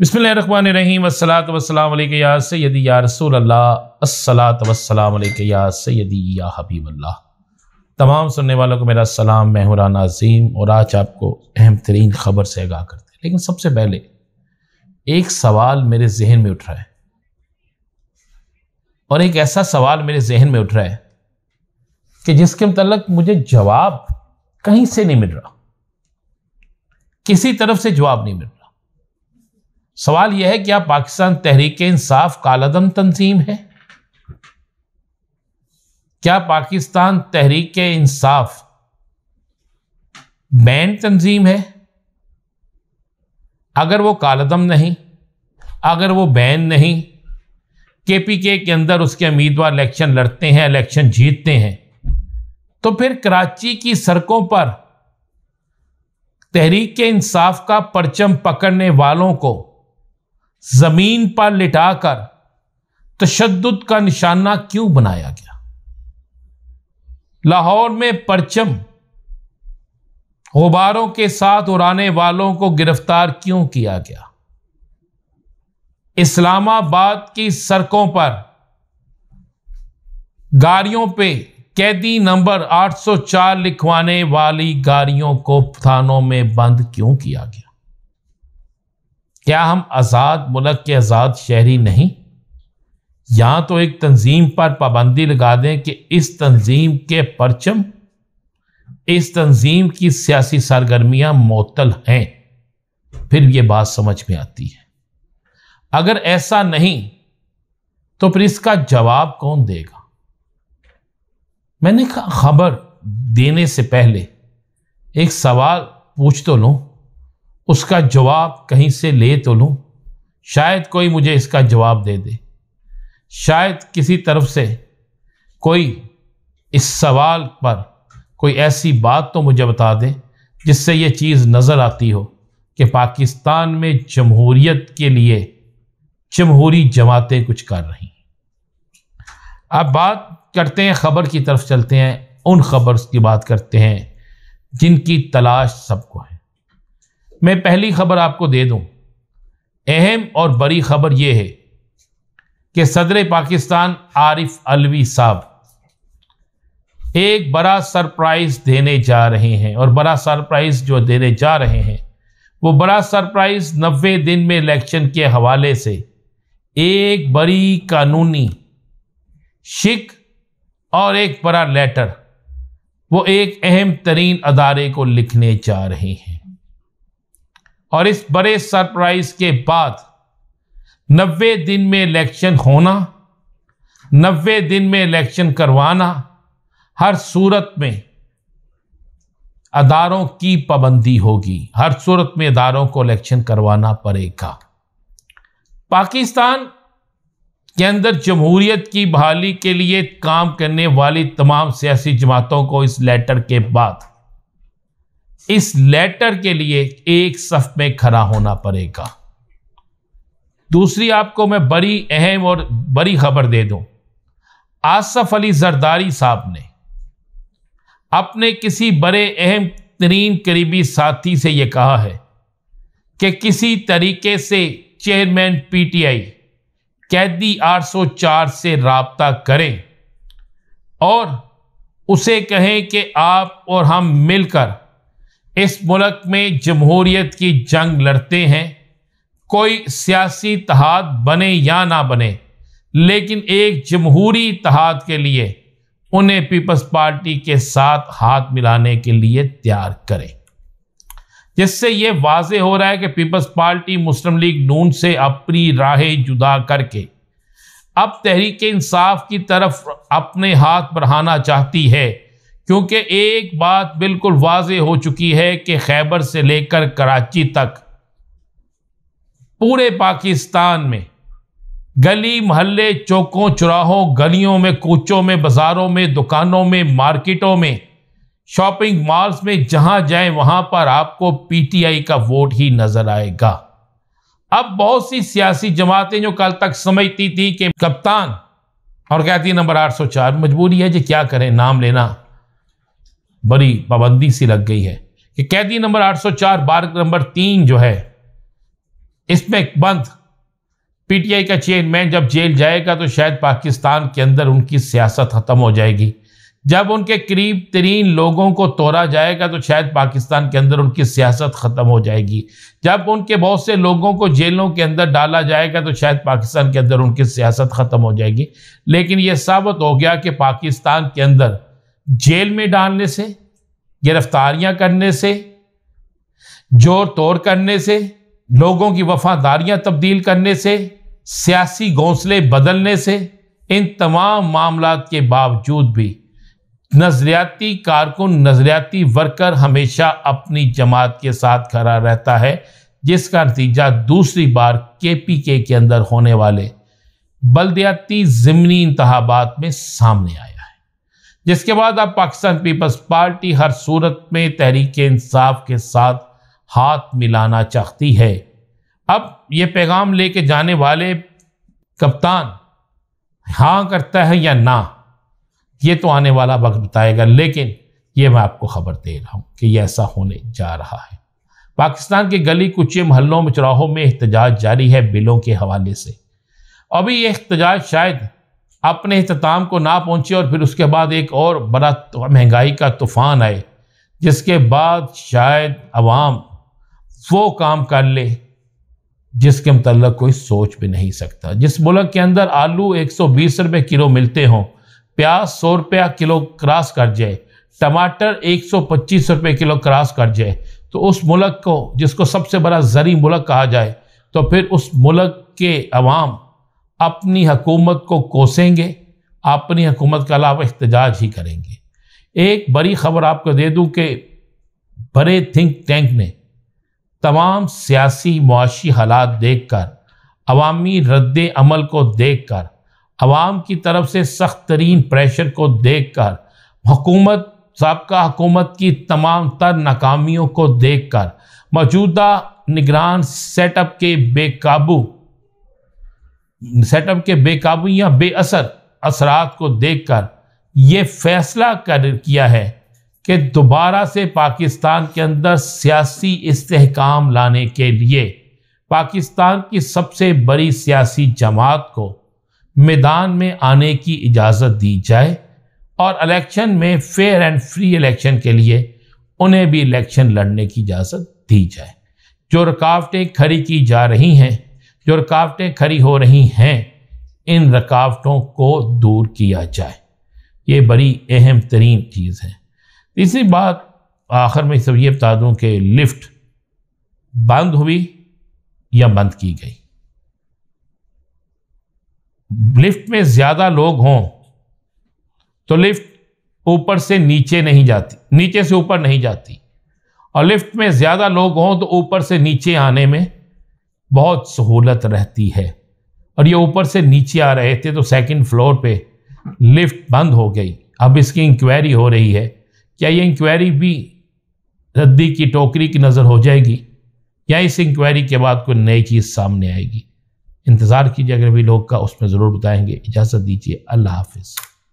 बसमान रहीम असलात वसलाम या सैदी या रसूल अल्लाह असलात वसलाम या सैदी या हबीब अल्लाह तमाम सुनने वालों को मेरा सलाम मैं हूँ राना अजीम और आज आपको अहम तरीन ख़बर से आगाह करते हैं लेकिन सबसे पहले एक सवाल मेरे जहन में उठ रहा है और एक ऐसा सवाल मेरे जहन में उठ रहा है कि जिसके मतलब मुझे जवाब कहीं से नहीं मिल रहा किसी तरफ से जवाब नहीं मिल रहा सवाल यह है क्या पाकिस्तान तहरीक इंसाफ कालादम तंजीम है क्या पाकिस्तान तहरीक इंसाफ बैन तंजीम है अगर वो कालदम नहीं अगर वो बैन नहीं के पी के के अंदर उसके उम्मीदवार इलेक्शन लड़ते हैं इलेक्शन जीतते हैं तो फिर कराची की सड़कों पर तहरीक इंसाफ का परचम पकड़ने वालों को ज़मीन पर लिटाकर तशद का निशाना क्यों बनाया गया लाहौर में परचम गुबारों के साथ उड़ाने वालों को गिरफ्तार क्यों किया गया इस्लामाबाद की सड़कों पर गाड़ियों पे कैदी नंबर 804 लिखवाने वाली गाड़ियों को थानों में बंद क्यों किया गया क्या हम आज़ाद मुल्क के आज़ाद शहरी नहीं या तो एक तंजीम पर पाबंदी लगा दें कि इस तंजीम के परचम इस तंजीम की सियासी सरगर्मियां मअतल हैं फिर ये बात समझ में आती है अगर ऐसा नहीं तो फिर इसका जवाब कौन देगा मैंने कहा खबर देने से पहले एक सवाल पूछ तो लूँ उसका जवाब कहीं से ले तो लूँ शायद कोई मुझे इसका जवाब दे दे शायद किसी तरफ से कोई इस सवाल पर कोई ऐसी बात तो मुझे बता दे जिससे ये चीज़ नज़र आती हो कि पाकिस्तान में जमहूरीत के लिए जमहूरी जमातें कुछ कर रही हैं अब बात करते हैं ख़बर की तरफ चलते हैं उन खबर की बात करते हैं जिनकी तलाश सबको है मैं पहली खबर आपको दे दूं अहम और बड़ी खबर यह है कि सदर पाकिस्तान आरिफ अलवी साहब एक बड़ा सरप्राइज़ देने जा रहे हैं और बड़ा सरप्राइज़ जो देने जा रहे हैं वो बड़ा सरप्राइज़ नबे दिन में इलेक्शन के हवाले से एक बड़ी कानूनी शिक और एक बड़ा लेटर वो एक अहम तरीन अदारे को लिखने जा रहे हैं और इस बड़े सरप्राइज के बाद नबे दिन में इलेक्शन होना नबे दिन में इलेक्शन करवाना हर सूरत में अदारों की पाबंदी होगी हर सूरत में अदारों को इलेक्शन करवाना पड़ेगा पाकिस्तान के अंदर जमहूरियत की बहाली के लिए काम करने वाली तमाम सियासी जमातों को इस लेटर के बाद इस लेटर के लिए एक सफ में खड़ा होना पड़ेगा दूसरी आपको मैं बड़ी अहम और बड़ी खबर दे दूं आसफ अली जरदारी साहब ने अपने किसी बड़े अहम तरीन करीबी साथी से यह कहा है कि किसी तरीके से चेयरमैन पीटीआई कैदी 804 से रबता करें और उसे कहें कि आप और हम मिलकर इस मुल्क में जमहूरीत की जंग लड़ते हैं कोई सियासी तहाद बने या ना बने लेकिन एक जमहूरी तहाद के लिए उन्हें पीपल्स पार्टी के साथ हाथ मिलाने के लिए तैयार करें जिससे ये वाज हो रहा है कि पीपल्स पार्टी मुस्लिम लीग नून से अपनी राहें जुदा करके अब तहरीक इंसाफ की तरफ अपने हाथ बढ़ाना चाहती है क्योंकि एक बात बिल्कुल वाज हो चुकी है कि खैबर से लेकर कराची तक पूरे पाकिस्तान में गली महल्ले चौकों चुराहों गलियों में कोचों में बाज़ारों में दुकानों में मार्केटों में शॉपिंग मॉल्स में जहां जाए वहां पर आपको पीटीआई का वोट ही नजर आएगा अब बहुत सी सियासी जमातें जो कल तक समझती थी कि कप्तान और कहती नंबर 804 मजबूरी है जी क्या करें नाम लेना बड़ी पाबंदी सी लग गई है कि कैदी नंबर 804 बार नंबर तीन जो है इसमें बंद पीटीआई का चेयरमैन जब जेल जाएगा तो शायद पाकिस्तान के अंदर उनकी सियासत ख़त्म हो जाएगी जब उनके करीब तरीन लोगों को तोड़ा जाएगा तो शायद पाकिस्तान के अंदर उनकी सियासत ख़त्म हो जाएगी जब उनके बहुत से लोगों को जेलों के अंदर डाला जाएगा तो शायद पाकिस्तान के अंदर उनकी सियासत ख़त्म हो जाएगी लेकिन ये साबित हो गया कि पाकिस्तान के अंदर जेल में डालने से गिरफ्तारियां करने से जोर तोड़ करने से लोगों की वफादारियां तब्दील करने से सियासी घोंसले बदलने से इन तमाम मामला के बावजूद भी नज़रियाती कारकुन नज़रियाती वर्कर हमेशा अपनी जमात के साथ खड़ा रहता है जिसका नतीजा दूसरी बार के पी के के अंदर होने वाले बलदियाती ज़मनी इंतबात में सामने आया जिसके बाद अब पाकिस्तान पीपल्स पार्टी हर सूरत में तहरीक इंसाफ के साथ हाथ मिलाना चाहती है अब ये पैगाम लेके जाने वाले कप्तान हाँ करता है या ना ये तो आने वाला वक्त बताएगा लेकिन ये मैं आपको खबर दे रहा हूँ कि ये ऐसा होने जा रहा है पाकिस्तान के गली कुचे महल्लों में चौराहों में एहतजाज जारी है बिलों के हवाले से अभी ये एहतजाज शायद अपने अख्ताम को ना पहुँचे और फिर उसके बाद एक और बड़ा तो महंगाई का तूफ़ान आए जिसके बाद शायद आवाम वो काम कर ले जिसके मतलब कोई सोच भी नहीं सकता जिस मुल्क के अंदर आलू 120 रुपए किलो मिलते हों प्याज सौ रुपया किलो क्रॉस कर जाए टमाटर 125 रुपए किलो क्रॉस कर जाए तो उस मुल्क को जिसको सबसे बड़ा जरी मुल्क कहा जाए तो फिर उस मुल्क के अवाम अपनी हकूमत को कोसेंगे अपनी हकूमत के अलावा एहतजाज ही करेंगे एक बड़ी ख़बर आपको दे दूँ कि बड़े थिंक टैंक ने तमाम सियासी मुआशी हालात देख कर अवामी रद्द अमल को देख कर आवाम की तरफ से सख्त तरीन प्रेशर को देख कर हुकूमत सबका हकूमत की तमाम तर नाकामियों को देख कर मौजूदा निगरान सेटअप के बेकाबू सेटअप के बेकाबू या बेअसर असरात को देखकर ये फैसला कर किया है कि दोबारा से पाकिस्तान के अंदर सियासी इस्तेकाम लाने के लिए पाकिस्तान की सबसे बड़ी सियासी जमात को मैदान में आने की इजाज़त दी जाए और इलेक्शन में फेयर एंड फ्री इलेक्शन के लिए उन्हें भी इलेक्शन लड़ने की इजाज़त दी जाए जो रुकावटें खड़ी की जा रही हैं जो रुकावटें खड़ी हो रही हैं इन रुकावटों को दूर किया जाए ये बड़ी अहम तरीन चीज़ है तीसरी बात आखिर में सब ये बता दूँ कि लिफ्ट बंद हुई या बंद की गई लिफ्ट में ज़्यादा लोग हों तो लिफ्ट ऊपर से नीचे नहीं जाती नीचे से ऊपर नहीं जाती और लिफ्ट में ज़्यादा लोग हों तो ऊपर से नीचे आने में बहुत सहूलत रहती है और ये ऊपर से नीचे आ रहे थे तो सेकंड फ्लोर पे लिफ्ट बंद हो गई अब इसकी इंक्वायरी हो रही है क्या ये इंक्वायरी भी रद्दी की टोकरी की नज़र हो जाएगी या इस इंक्वायरी के बाद कोई नई चीज़ सामने आएगी इंतज़ार कीजिए अगर भी लोग का उसमें ज़रूर बताएंगे इजाज़त दीजिए अल्लाह हाफिज़